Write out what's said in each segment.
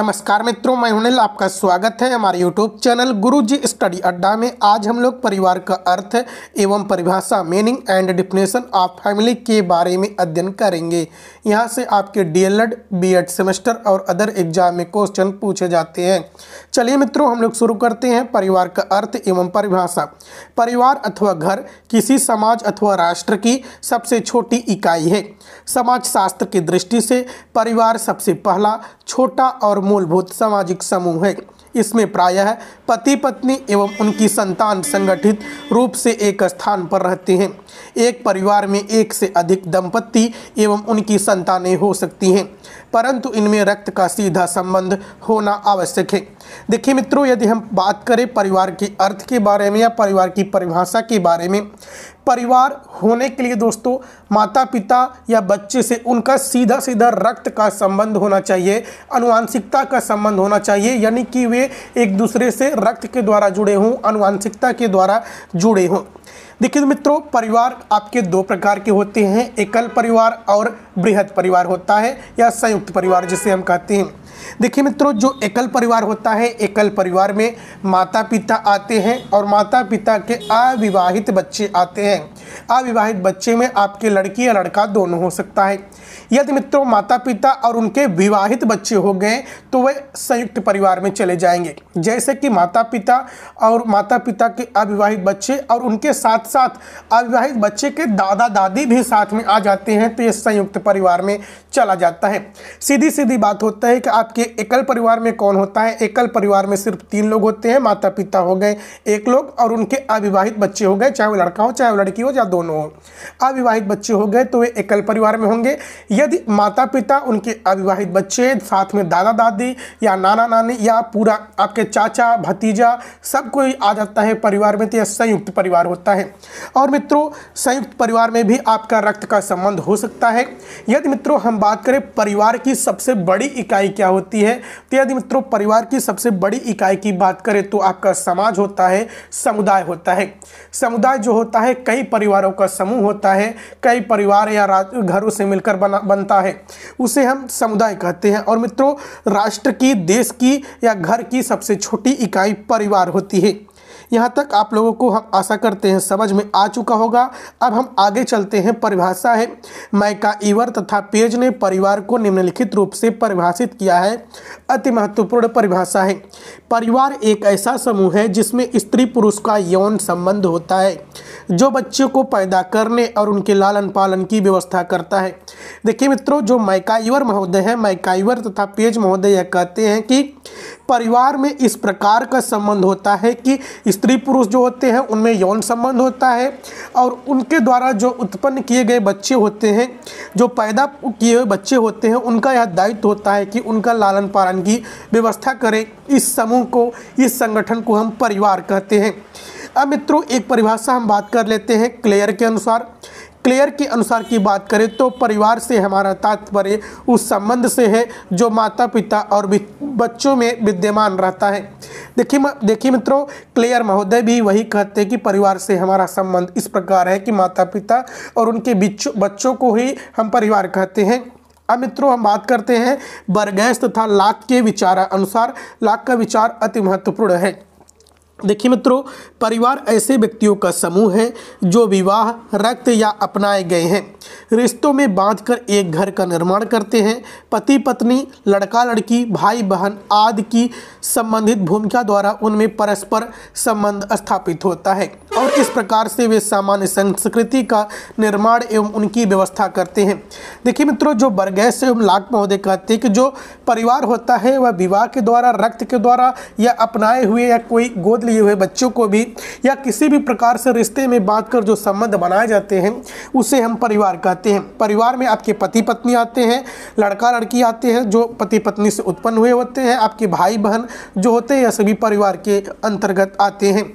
नमस्कार मित्रों मैं हुनिल आपका स्वागत है हमारे यूट्यूब चैनल गुरुजी स्टडी अड्डा में आज हम लोग परिवार का अर्थ एवं परिभाषा meaning and definition of family के बारे में अध्ययन करेंगे यहां से आपके डीएलएड बीएड सेमेस्टर और अदर एग्जाम में क्वेश्चन पूछे जाते हैं चलिए मित्रों हम लोग शुरू करते हैं परिवार का अर्थ एवं परिभाषा परिवार अथवा घर किसी समाज अथवा राष्ट्र की सबसे छोटी इकाई है समाज शास्त्र की दृष्टि से परिवार सबसे पहला छोटा और मूलभूत सामाजिक समूह है इसमें प्रायः पति पत्नी एवं उनकी संतान संगठित रूप से एक स्थान पर रहते हैं एक परिवार में एक से अधिक दंपत्ति एवं उनकी संतानें हो सकती हैं परंतु इनमें रक्त का सीधा संबंध होना आवश्यक है देखिए मित्रों यदि हम बात करें परिवार के अर्थ के बारे में या परिवार की परिभाषा के बारे में परिवार होने के लिए दोस्तों माता पिता या बच्चे से उनका सीधा सीधा रक्त का संबंध होना चाहिए अनुवांशिकता का संबंध होना चाहिए यानी कि वे एक दूसरे से रक्त के द्वारा जुड़े हों अनुवांशिकता के द्वारा जुड़े हों देखिए तो मित्रों परिवार आपके दो प्रकार के होते हैं एकल परिवार और बृहद परिवार होता है या संयुक्त परिवार जिसे हम कहते हैं देखिए मित्रों जो एकल परिवार होता है एकल परिवार में माता पिता आते हैं और माता पिता के अविवाहित बच्चे आते हैं अविवाहित बच्चे में आपके लड़की या लड़का दोनों हो सकता है यदि मित्रों माता पिता और उनके विवाहित बच्चे हो गए तो वे संयुक्त परिवार में चले जाएंगे जैसे कि माता पिता और माता पिता के अविवाहित बच्चे और उनके साथ साथ अविवाहित बच्चे के दादा दादी भी साथ में आ जाते हैं तो ये संयुक्त परिवार में चला जाता है सीधी सीधी बात होता है कि आप आपके एकल परिवार में कौन होता है एकल परिवार में सिर्फ तीन लोग होते हैं माता पिता हो गए एक लोग और उनके अविवाहित बच्चे हो गए चाहे वो लड़का हो चाहे वो लड़की हो या दोनों हो अविवाहित बच्चे हो गए तो वे एकल परिवार में होंगे यदि माता पिता उनके अविवाहित बच्चे साथ में दादा दादी या नाना नानी या पूरा आपके चाचा भतीजा सब कोई आ जाता है परिवार में तो यह संयुक्त परिवार होता है और मित्रों संयुक्त परिवार में भी आपका रक्त का संबंध हो सकता है यदि मित्रों हम बात करें परिवार की सबसे बड़ी इकाई क्या हो होती है तो यदि मित्रों परिवार की सबसे बड़ी इकाई की बात करें तो आपका समाज होता है समुदाय होता है समुदाय जो होता है कई परिवारों का समूह होता है कई परिवार या घरों से मिलकर बना बनता है उसे हम समुदाय कहते हैं और मित्रों राष्ट्र की देश की या घर की सबसे छोटी इकाई परिवार होती है यहाँ तक आप लोगों को हम आशा करते हैं समझ में आ चुका होगा अब हम आगे चलते हैं परिभाषा है मैका ईवर तथा पेज ने परिवार को निम्नलिखित रूप से परिभाषित किया है अति महत्वपूर्ण परिभाषा है परिवार एक ऐसा समूह है जिसमें स्त्री पुरुष का यौन संबंध होता है जो बच्चों को पैदा करने और उनके लालन पालन की व्यवस्था करता है देखिए मित्रों जो माइकाईवर महोदय हैं माइकाईवर तथा पेज महोदय यह कहते हैं कि परिवार में इस प्रकार का संबंध होता है कि स्त्री पुरुष जो होते हैं उनमें यौन संबंध होता है और उनके द्वारा जो उत्पन्न किए गए बच्चे होते हैं जो पैदा किए हुए बच्चे होते हैं उनका यह दायित्व होता है कि उनका लालन पालन की व्यवस्था करें इस समूह को इस संगठन को हम परिवार कहते हैं अब मित्रों एक परिभाषा हम बात कर लेते हैं क्लेयर के अनुसार क्लियर के अनुसार की बात करें तो परिवार से हमारा तात्पर्य उस संबंध से है जो माता पिता और बच्चों में विद्यमान रहता है देखिए देखिए मित्रों क्लियर महोदय भी वही कहते हैं कि परिवार से हमारा संबंध इस प्रकार है कि माता पिता और उनके बच्चों को ही हम परिवार कहते हैं अब मित्रों हम बात करते हैं बरगैस तथा लाख के विचार अनुसार लाख का विचार अति महत्वपूर्ण है देखिए मित्रों परिवार ऐसे व्यक्तियों का समूह है जो विवाह रक्त या अपनाए गए हैं रिश्तों में बांधकर एक घर का निर्माण करते हैं पति पत्नी लड़का लड़की भाई बहन आदि की संबंधित भूमिका द्वारा उनमें परस्पर संबंध स्थापित होता है और इस प्रकार से वे सामान्य संस्कृति का निर्माण एवं उनकी व्यवस्था करते हैं देखिए मित्रों जो बरगैस एवं लाख महोदय कहते हैं कि जो परिवार होता है वह विवाह के द्वारा रक्त के द्वारा या अपनाए हुए या कोई गोद लिए हुए बच्चों को भी या किसी भी प्रकार से रिश्ते में बात कर जो संबंध बनाए जाते हैं उसे हम परिवार कहते हैं परिवार में आपके पति पत्नी आते हैं लड़का लड़की आते हैं जो पति पत्नी से उत्पन्न हुए होते हैं आपके भाई बहन जो होते हैं या सभी परिवार के अंतर्गत आते हैं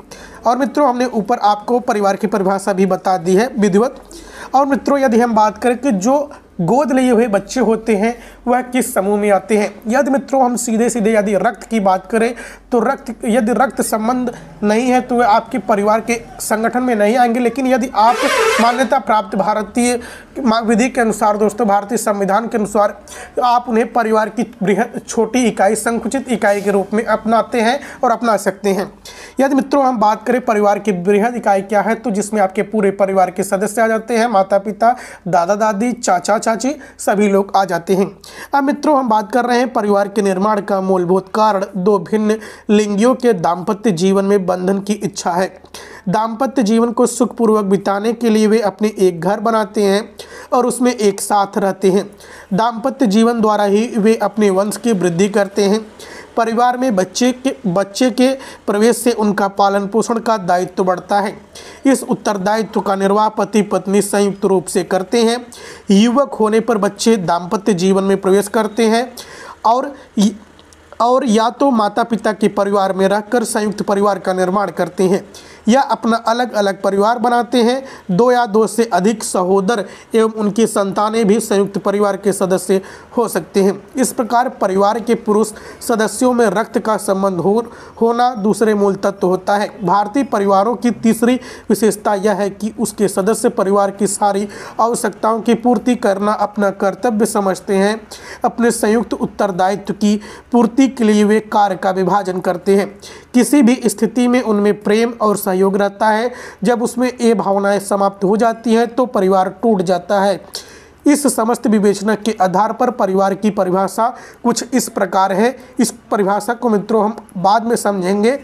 और मित्रों हमने ऊपर आपको परिवार की परिभाषा भी बता दी है विधिवत और मित्रों यदि हम बात करें कि जो गोद लिए हुए बच्चे होते हैं वह किस समूह में आते हैं यदि मित्रों हम सीधे सीधे यदि रक्त की बात करें तो रक्त यदि रक्त संबंध नहीं है तो वह आपके परिवार के संगठन में नहीं आएंगे लेकिन यदि आप मान्यता प्राप्त भारतीय विधि के अनुसार दोस्तों भारतीय संविधान के अनुसार आप उन्हें परिवार की बृहद छोटी इकाई संकुचित इकाई के रूप में अपनाते हैं और अपना सकते हैं यदि मित्रों हम बात करें परिवार की बृहद इकाई क्या है तो जिसमें आपके पूरे परिवार के सदस्य आ जाते हैं माता पिता दादा दादी चाचा चाचा से सभी लोग आ जाते हैं अब मित्रों हम बात कर रहे हैं परिवार के निर्माण का मूलभूत कारण दो भिन्न लिंगियों के दाम्पत्य जीवन में बंधन की इच्छा है दाम्पत्य जीवन को सुखपूर्वक बिताने के लिए वे अपने एक घर बनाते हैं और उसमें एक साथ रहते हैं दाम्पत्य जीवन द्वारा ही वे अपने वंश की वृद्धि करते हैं परिवार में बच्चे के बच्चे के प्रवेश से उनका पालन पोषण का दायित्व बढ़ता है इस उत्तरदायित्व का निर्वाह पति पत्नी संयुक्त रूप से करते हैं युवक होने पर बच्चे दाम्पत्य जीवन में प्रवेश करते हैं और और या तो माता पिता के परिवार में रहकर संयुक्त परिवार का निर्माण करते हैं या अपना अलग अलग परिवार बनाते हैं दो या दो से अधिक सहोदर एवं उनकी संतानें भी संयुक्त परिवार के सदस्य हो सकते हैं इस प्रकार परिवार के पुरुष सदस्यों में रक्त का संबंध हो होना दूसरे मूल तत्व होता है भारतीय परिवारों की तीसरी विशेषता यह है कि उसके सदस्य परिवार की सारी आवश्यकताओं की पूर्ति करना अपना कर्तव्य समझते हैं अपने संयुक्त उत्तरदायित्व की पूर्ति के लिए वे कार्य का विभाजन करते हैं किसी भी स्थिति में उनमें प्रेम और सहयोग रहता है जब उसमें ये भावनाएं समाप्त हो जाती हैं तो परिवार टूट जाता है इस समस्त विवेचना के आधार पर परिवार की परिभाषा कुछ इस प्रकार है इस परिभाषा को मित्रों हम बाद में समझेंगे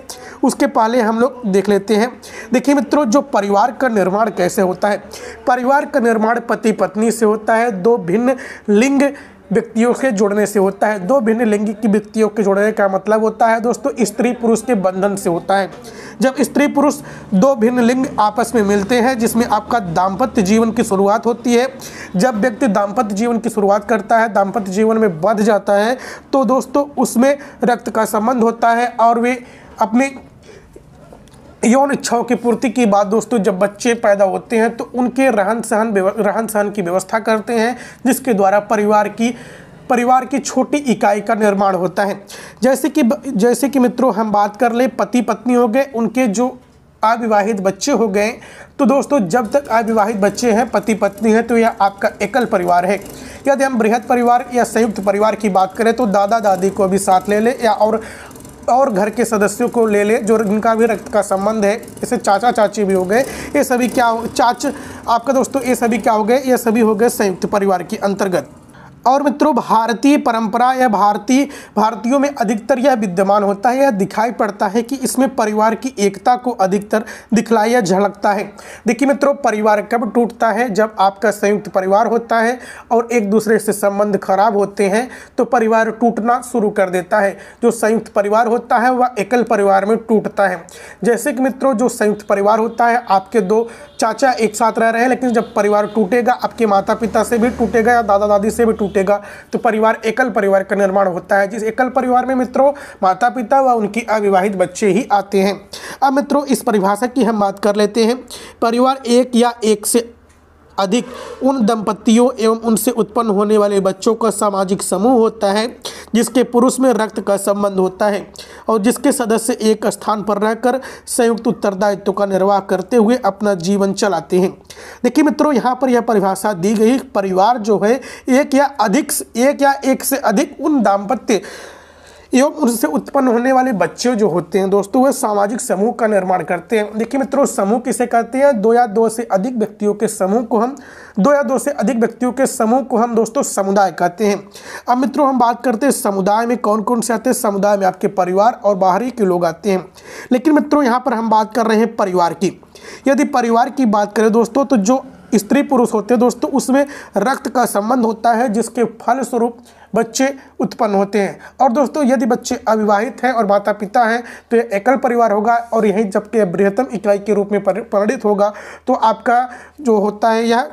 उसके पहले हम लोग देख लेते हैं देखिए मित्रों जो परिवार का निर्माण कैसे होता है परिवार का निर्माण पति पत्नी से होता है दो भिन्न लिंग व्यक्तियों के जुड़ने से होता है दो भिन्न लैंगिक व्यक्तियों के जुड़ने का मतलब होता है दोस्तों स्त्री पुरुष के बंधन से होता है जब स्त्री पुरुष दो भिन्न लिंग आपस में मिलते हैं जिसमें आपका दाम्पत्य जीवन की शुरुआत होती है जब व्यक्ति दाम्पत्य जीवन की शुरुआत करता है दाम्पत्य जीवन में बध जाता है तो दोस्तों उसमें रक्त का संबंध होता है और वे अपने यौन इच्छाओं की पूर्ति की बात दोस्तों जब बच्चे पैदा होते हैं तो उनके रहन सहन रहन सहन की व्यवस्था करते हैं जिसके द्वारा परिवार की परिवार की छोटी इकाई का निर्माण होता है जैसे कि जैसे कि मित्रों हम बात कर ले पति पत्नी हो गए उनके जो अविवाहित बच्चे हो गए तो दोस्तों जब तक अविवाहित बच्चे हैं पति पत्नी हैं तो यह आपका एकल परिवार है यदि हम बृहद परिवार या संयुक्त परिवार की बात करें तो दादा दादी को भी साथ ले लें या और और घर के सदस्यों को ले ले जो इनका भी रक्त का संबंध है जैसे चाचा चाची भी हो गए ये सभी क्या हो चाच आपका दोस्तों ये सभी क्या हो गए ये सभी हो गए संयुक्त परिवार के अंतर्गत और मित्रों भारतीय परंपरा या भारतीय भारतीयों में अधिकतर यह विद्यमान होता है या दिखाई पड़ता है कि इसमें परिवार की एकता को अधिकतर दिखलाई या झलकता है देखिए मित्रों परिवार कब टूटता है जब आपका संयुक्त परिवार होता है और एक दूसरे से संबंध खराब होते हैं तो परिवार टूटना शुरू कर देता है जो संयुक्त परिवार होता है वह एकल परिवार में टूटता है जैसे कि मित्रों जो संयुक्त परिवार होता है आपके दो चाचा एक साथ रह रहे हैं लेकिन जब परिवार टूटेगा आपके माता पिता से भी टूटेगा या दादा दादी से भी छूटेगा तो परिवार एकल परिवार का निर्माण होता है जिस एकल परिवार में मित्रों माता पिता व उनके अविवाहित बच्चे ही आते हैं अब मित्रों इस परिभाषा की हम बात कर लेते हैं परिवार एक या एक से अधिक उन दंपतियों एवं उनसे उत्पन्न होने वाले बच्चों का सामाजिक समूह होता है जिसके पुरुष में रक्त का संबंध होता है और जिसके सदस्य एक स्थान पर रहकर संयुक्त उत्तरदायित्व का निर्वाह करते हुए अपना जीवन चलाते हैं देखिए मित्रों यहाँ पर यह परिभाषा दी गई परिवार जो है एक या अधिक एक या एक से अधिक उन दाम्पत्य एवं उनसे उत्पन्न होने वाले बच्चे जो होते हैं दोस्तों वह सामाजिक समूह का निर्माण करते हैं देखिए मित्रों समूह किसे कहते हैं दो या दो से अधिक व्यक्तियों के समूह को हम दो या दो से अधिक व्यक्तियों के समूह को हम दोस्तों समुदाय कहते हैं अब मित्रों हम बात करते हैं समुदाय में कौन कौन से आते हैं समुदाय में आपके परिवार और बाहरी के लोग आते हैं लेकिन मित्रों यहाँ पर हम बात कर रहे हैं परिवार की यदि परिवार की बात करें दोस्तों तो जो स्त्री पुरुष होते हैं दोस्तों उसमें रक्त का संबंध होता है जिसके फलस्वरूप बच्चे उत्पन्न होते हैं और दोस्तों यदि बच्चे अविवाहित हैं और माता पिता हैं तो यह एकल परिवार होगा और यही जबकि बृहत्तम इकाई के रूप में परिणित होगा तो आपका जो होता है यह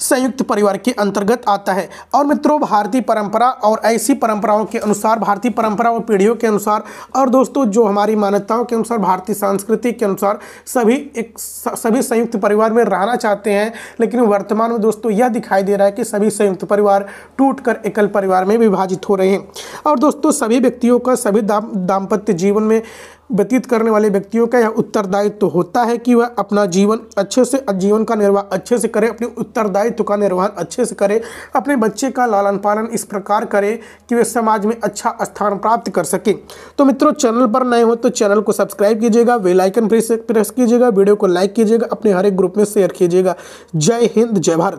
संयुक्त परिवार के अंतर्गत आता है और मित्रों भारतीय परंपरा और ऐसी परंपराओं के अनुसार भारतीय परंपरा और पीढ़ियों के अनुसार और दोस्तों जो हमारी मान्यताओं के अनुसार भारतीय संस्कृति के अनुसार सभी एक सभी संयुक्त परिवार में रहना चाहते हैं लेकिन वर्तमान में दोस्तों यह दिखाई दे रहा है कि सभी संयुक्त परिवार टूट कर एकल परिवार में विभाजित हो रहे हैं और दोस्तों सभी व्यक्तियों का सभी दाम दाम्पत्य जीवन में व्यतीत करने वाले व्यक्तियों का यह उत्तरदायित्व तो होता है कि वह अपना जीवन अच्छे से जीवन का निर्वाह अच्छे से करे अपने उत्तरदायित्व का निर्वाह अच्छे से करे अपने बच्चे का लालन पालन इस प्रकार करे कि वे समाज में अच्छा स्थान प्राप्त कर सकें तो मित्रों चैनल पर नए हो तो चैनल को सब्सक्राइब कीजिएगा वेलाइकन प्रेस प्रेस कीजिएगा वीडियो को लाइक कीजिएगा अपने हर एक ग्रुप में शेयर कीजिएगा जय हिंद जय भारत